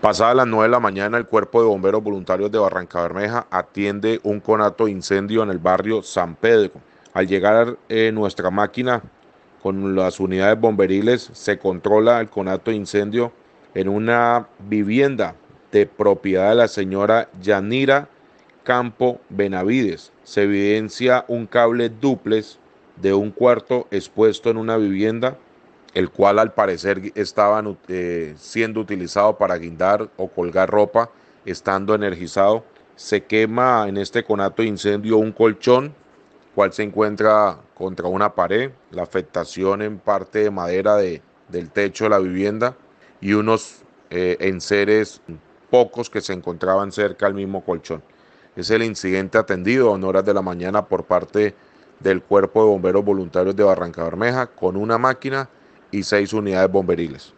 Pasada las 9 de la mañana, el Cuerpo de Bomberos Voluntarios de Barranca Bermeja atiende un conato de incendio en el barrio San Pedro. Al llegar eh, nuestra máquina con las unidades bomberiles, se controla el conato de incendio en una vivienda de propiedad de la señora Yanira Campo Benavides. Se evidencia un cable duples de un cuarto expuesto en una vivienda el cual al parecer estaba eh, siendo utilizado para guindar o colgar ropa, estando energizado. Se quema en este conato de incendio un colchón, cual se encuentra contra una pared, la afectación en parte de madera de, del techo de la vivienda y unos eh, enseres pocos que se encontraban cerca al mismo colchón. Es el incidente atendido a horas de la mañana por parte del Cuerpo de Bomberos Voluntarios de Barranca Bermeja con una máquina y seis unidades bomberiles.